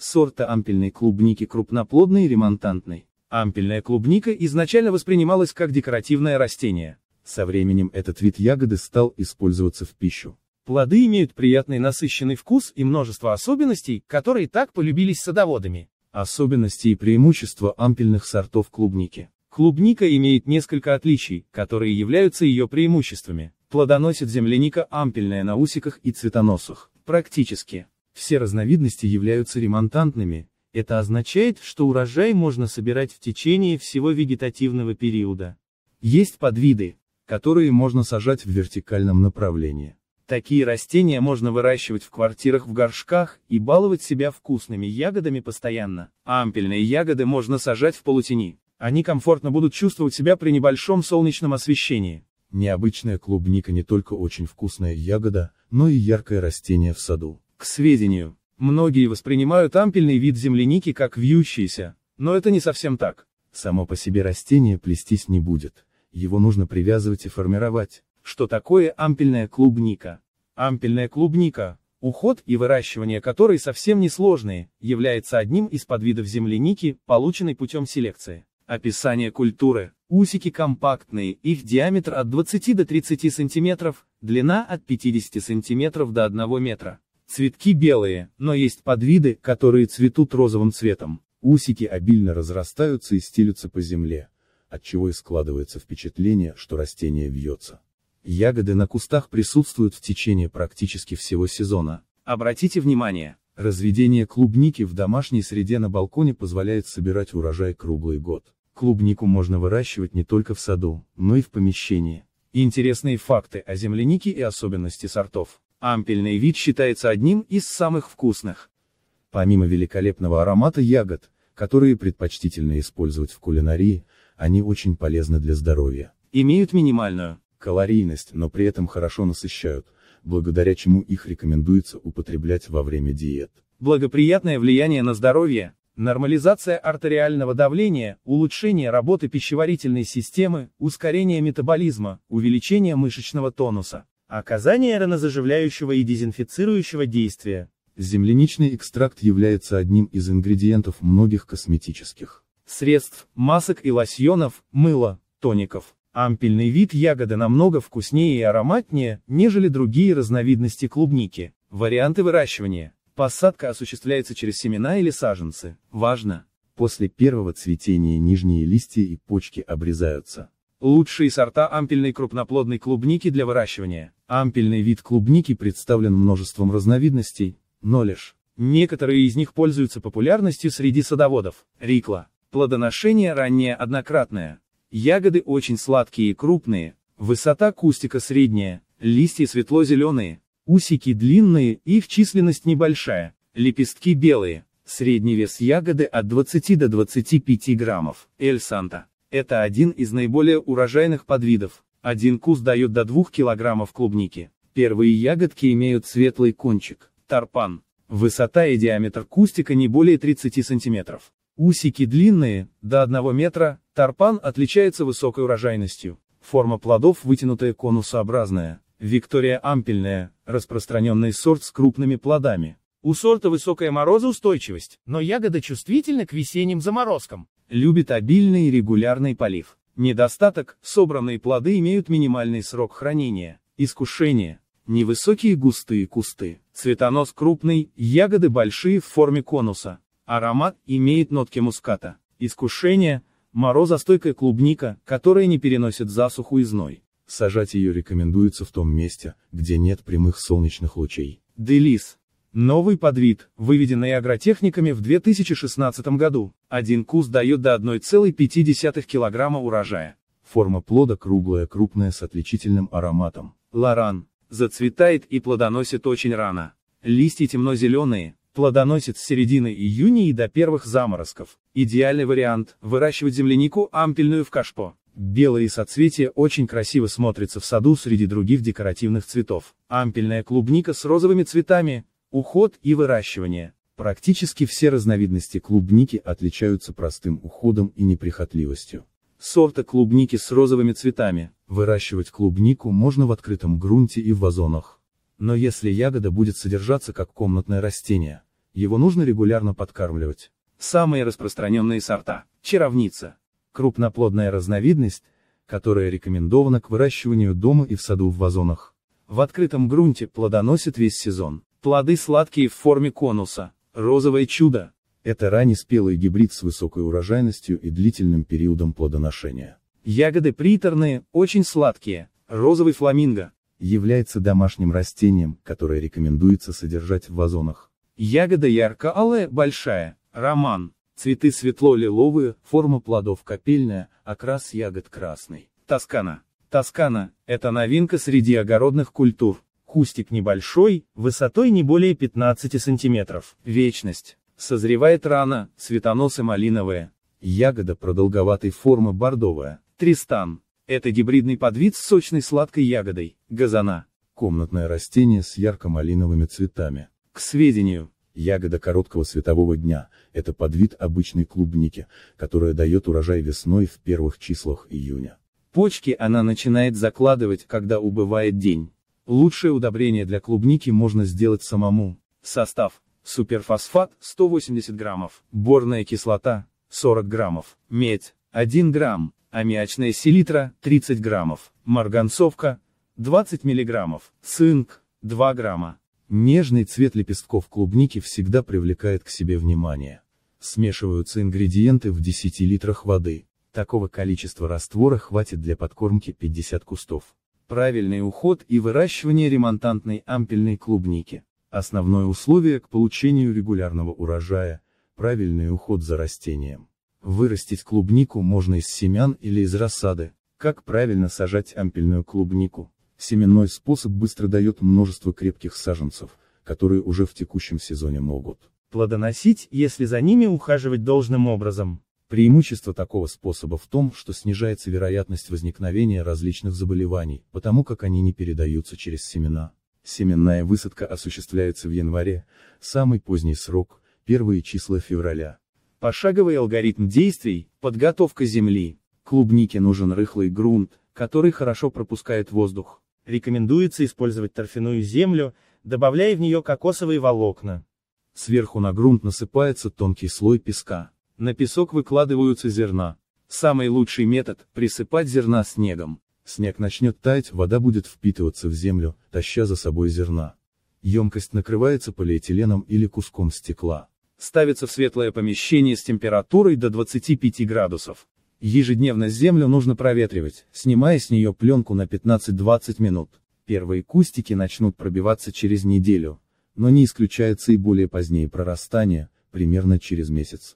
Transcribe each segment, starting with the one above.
сорта ампельной клубники крупноплодной и ремонтантной. Ампельная клубника изначально воспринималась как декоративное растение. Со временем этот вид ягоды стал использоваться в пищу. Плоды имеют приятный насыщенный вкус и множество особенностей, которые так полюбились садоводами. Особенности и преимущества ампельных сортов клубники. Клубника имеет несколько отличий, которые являются ее преимуществами. Плодоносит земляника ампельная на усиках и цветоносах. Практически. Все разновидности являются ремонтантными, это означает, что урожай можно собирать в течение всего вегетативного периода. Есть подвиды, которые можно сажать в вертикальном направлении. Такие растения можно выращивать в квартирах в горшках и баловать себя вкусными ягодами постоянно. Ампельные ягоды можно сажать в полутени. Они комфортно будут чувствовать себя при небольшом солнечном освещении. Необычная клубника не только очень вкусная ягода, но и яркое растение в саду. К сведению, многие воспринимают ампельный вид земляники как вьющийся, но это не совсем так. Само по себе растение плестись не будет, его нужно привязывать и формировать. Что такое ампельная клубника? Ампельная клубника, уход и выращивание которой совсем не сложные, является одним из подвидов земляники, полученной путем селекции. Описание культуры. Усики компактные, их диаметр от 20 до 30 см, длина от 50 см до 1 метра. Цветки белые, но есть подвиды, которые цветут розовым цветом. Усики обильно разрастаются и стелются по земле, отчего и складывается впечатление, что растение вьется. Ягоды на кустах присутствуют в течение практически всего сезона. Обратите внимание, разведение клубники в домашней среде на балконе позволяет собирать урожай круглый год. Клубнику можно выращивать не только в саду, но и в помещении. Интересные факты о землянике и особенности сортов. Ампельный вид считается одним из самых вкусных. Помимо великолепного аромата ягод, которые предпочтительно использовать в кулинарии, они очень полезны для здоровья. Имеют минимальную калорийность, но при этом хорошо насыщают, благодаря чему их рекомендуется употреблять во время диет. Благоприятное влияние на здоровье, нормализация артериального давления, улучшение работы пищеварительной системы, ускорение метаболизма, увеличение мышечного тонуса. Оказание ранозаживляющего и дезинфицирующего действия. Земляничный экстракт является одним из ингредиентов многих косметических средств, масок и лосьонов, мыла, тоников. Ампельный вид ягоды намного вкуснее и ароматнее, нежели другие разновидности клубники. Варианты выращивания. Посадка осуществляется через семена или саженцы. Важно! После первого цветения нижние листья и почки обрезаются. Лучшие сорта ампельной крупноплодной клубники для выращивания. Ампельный вид клубники представлен множеством разновидностей, но лишь некоторые из них пользуются популярностью среди садоводов. Рикла. Плодоношение раннее однократное. Ягоды очень сладкие и крупные, высота кустика средняя, листья светло-зеленые, усики длинные, их численность небольшая, лепестки белые, средний вес ягоды от 20 до 25 граммов. Эль Санта. Это один из наиболее урожайных подвидов. Один куст дает до 2 килограммов клубники. Первые ягодки имеют светлый кончик, тарпан. Высота и диаметр кустика не более 30 сантиметров. Усики длинные, до 1 метра, тарпан отличается высокой урожайностью. Форма плодов вытянутая конусообразная, Виктория ампельная, распространенный сорт с крупными плодами. У сорта высокая морозоустойчивость, но ягода чувствительна к весенним заморозкам. Любит обильный и регулярный полив. Недостаток – собранные плоды имеют минимальный срок хранения. Искушение – невысокие густые кусты. Цветонос крупный, ягоды большие в форме конуса. Аромат имеет нотки муската. Искушение – морозостойкая клубника, которая не переносит засуху и зной. Сажать ее рекомендуется в том месте, где нет прямых солнечных лучей. Делис Новый подвид, выведенный агротехниками в 2016 году, один куст дает до 1,5 килограмма урожая. Форма плода круглая, крупная с отличительным ароматом. Лоран. Зацветает и плодоносит очень рано. Листья темно-зеленые, плодоносит с середины июня и до первых заморозков. Идеальный вариант – выращивать землянику ампельную в кашпо. Белые соцветия очень красиво смотрятся в саду среди других декоративных цветов. Ампельная клубника с розовыми цветами, Уход и выращивание. Практически все разновидности клубники отличаются простым уходом и неприхотливостью. Сорта клубники с розовыми цветами. Выращивать клубнику можно в открытом грунте и в вазонах. Но если ягода будет содержаться как комнатное растение, его нужно регулярно подкармливать. Самые распространенные сорта. Чаровница. Крупноплодная разновидность, которая рекомендована к выращиванию дома и в саду в вазонах. В открытом грунте плодоносит весь сезон. Плоды сладкие в форме конуса. Розовое чудо. Это раннеспелый гибрид с высокой урожайностью и длительным периодом плодоношения. Ягоды приторные, очень сладкие. Розовый фламинго. Является домашним растением, которое рекомендуется содержать в вазонах. Ягода ярко-алая, большая. Роман. Цветы светло-лиловые, форма плодов капельная, окрас ягод красный. Тоскана. Тоскана – это новинка среди огородных культур. Кустик небольшой, высотой не более 15 сантиметров. Вечность. Созревает рано, цветоносы малиновые. Ягода продолговатой формы бордовая. Тристан. Это гибридный подвид с сочной сладкой ягодой. Газана. Комнатное растение с ярко-малиновыми цветами. К сведению. Ягода короткого светового дня – это подвид обычной клубники, которая дает урожай весной в первых числах июня. Почки она начинает закладывать, когда убывает день. Лучшее удобрение для клубники можно сделать самому. Состав. Суперфосфат 180 граммов, борная кислота 40 граммов, медь 1 грамм, аммиачная селитра 30 граммов, марганцовка 20 миллиграммов, цинк 2 грамма. Нежный цвет лепестков клубники всегда привлекает к себе внимание. Смешиваются ингредиенты в 10 литрах воды. Такого количества раствора хватит для подкормки 50 кустов правильный уход и выращивание ремонтантной ампельной клубники. Основное условие к получению регулярного урожая – правильный уход за растением. Вырастить клубнику можно из семян или из рассады. Как правильно сажать ампельную клубнику? Семенной способ быстро дает множество крепких саженцев, которые уже в текущем сезоне могут плодоносить, если за ними ухаживать должным образом. Преимущество такого способа в том, что снижается вероятность возникновения различных заболеваний, потому как они не передаются через семена. Семенная высадка осуществляется в январе, самый поздний срок, первые числа февраля. Пошаговый алгоритм действий, подготовка земли. Клубнике нужен рыхлый грунт, который хорошо пропускает воздух. Рекомендуется использовать торфяную землю, добавляя в нее кокосовые волокна. Сверху на грунт насыпается тонкий слой песка. На песок выкладываются зерна. Самый лучший метод – присыпать зерна снегом. Снег начнет таять, вода будет впитываться в землю, таща за собой зерна. Емкость накрывается полиэтиленом или куском стекла. Ставится в светлое помещение с температурой до 25 градусов. Ежедневно землю нужно проветривать, снимая с нее пленку на 15-20 минут. Первые кустики начнут пробиваться через неделю, но не исключается и более позднее прорастание, примерно через месяц.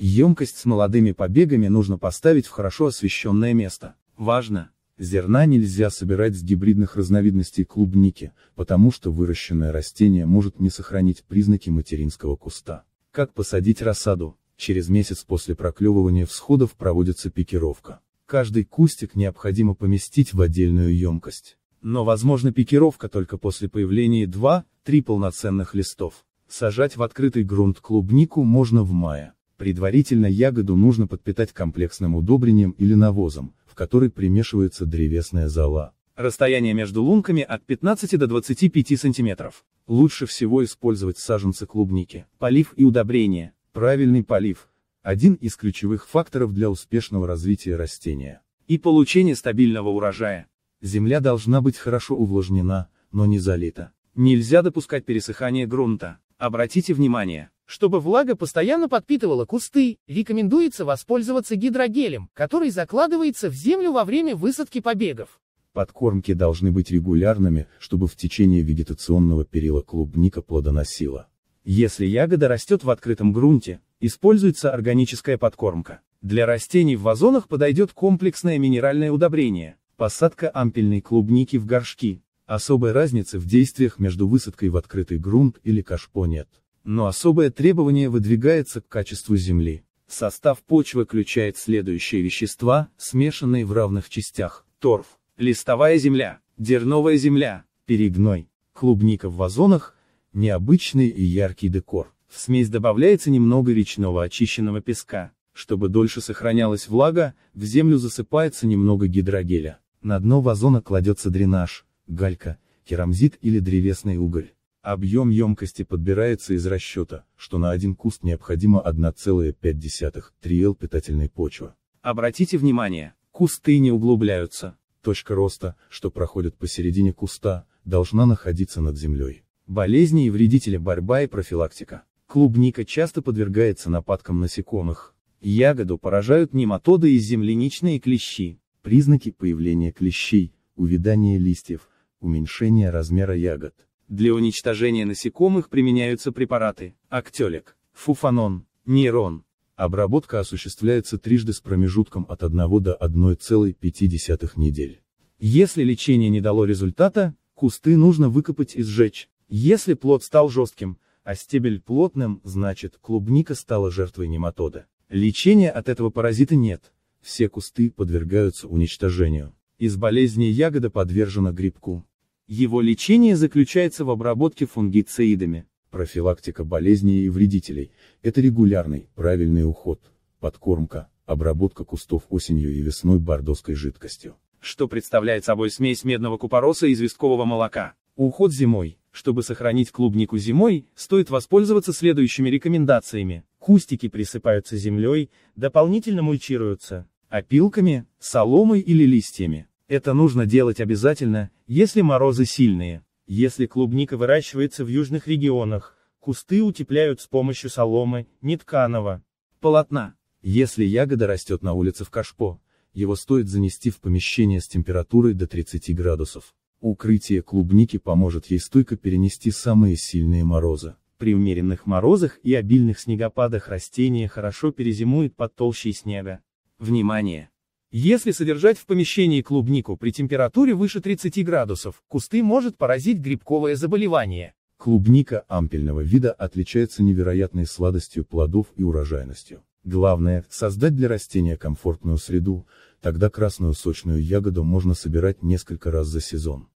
Емкость с молодыми побегами нужно поставить в хорошо освещенное место. Важно! Зерна нельзя собирать с гибридных разновидностей клубники, потому что выращенное растение может не сохранить признаки материнского куста. Как посадить рассаду? Через месяц после проклевывания всходов проводится пикировка. Каждый кустик необходимо поместить в отдельную емкость. Но возможна пикировка только после появления 2-3 полноценных листов. Сажать в открытый грунт клубнику можно в мае. Предварительно ягоду нужно подпитать комплексным удобрением или навозом, в который примешивается древесная зола. Расстояние между лунками от 15 до 25 сантиметров. Лучше всего использовать саженцы клубники. Полив и удобрение. Правильный полив – один из ключевых факторов для успешного развития растения. И получения стабильного урожая. Земля должна быть хорошо увлажнена, но не залита. Нельзя допускать пересыхание грунта. Обратите внимание, чтобы влага постоянно подпитывала кусты, рекомендуется воспользоваться гидрогелем, который закладывается в землю во время высадки побегов. Подкормки должны быть регулярными, чтобы в течение вегетационного периода клубника плодоносила. Если ягода растет в открытом грунте, используется органическая подкормка. Для растений в вазонах подойдет комплексное минеральное удобрение, посадка ампельной клубники в горшки. Особой разницы в действиях между высадкой в открытый грунт или кашпо нет но особое требование выдвигается к качеству земли. Состав почвы включает следующие вещества, смешанные в равных частях. Торф, листовая земля, дерновая земля, перегной, клубника в вазонах, необычный и яркий декор. В смесь добавляется немного речного очищенного песка. Чтобы дольше сохранялась влага, в землю засыпается немного гидрогеля. На дно вазона кладется дренаж, галька, керамзит или древесный уголь. Объем емкости подбирается из расчета, что на один куст необходимо 1,5-3 л питательной почвы. Обратите внимание, кусты не углубляются. Точка роста, что проходит посередине куста, должна находиться над землей. Болезни и вредители борьба и профилактика. Клубника часто подвергается нападкам насекомых. Ягоду поражают нематоды и земляничные клещи. Признаки появления клещей, увядание листьев, уменьшение размера ягод. Для уничтожения насекомых применяются препараты, актелек, фуфанон, нейрон. Обработка осуществляется трижды с промежутком от 1 до 1,5 недель. Если лечение не дало результата, кусты нужно выкопать и сжечь. Если плод стал жестким, а стебель плотным, значит, клубника стала жертвой нематода. Лечения от этого паразита нет. Все кусты подвергаются уничтожению. Из болезни ягода подвержена грибку. Его лечение заключается в обработке фунгицидами. Профилактика болезней и вредителей – это регулярный, правильный уход, подкормка, обработка кустов осенью и весной бордоской жидкостью. Что представляет собой смесь медного купороса и известкового молока? Уход зимой. Чтобы сохранить клубнику зимой, стоит воспользоваться следующими рекомендациями. Кустики присыпаются землей, дополнительно мульчируются, опилками, соломой или листьями. Это нужно делать обязательно, если морозы сильные, если клубника выращивается в южных регионах, кусты утепляют с помощью соломы, нетканого полотна. Если ягода растет на улице в кашпо, его стоит занести в помещение с температурой до 30 градусов. Укрытие клубники поможет ей стойко перенести самые сильные морозы. При умеренных морозах и обильных снегопадах растение хорошо перезимует под толщей снега. Внимание! Если содержать в помещении клубнику при температуре выше 30 градусов, кусты может поразить грибковое заболевание. Клубника ампельного вида отличается невероятной сладостью плодов и урожайностью. Главное, создать для растения комфортную среду, тогда красную сочную ягоду можно собирать несколько раз за сезон.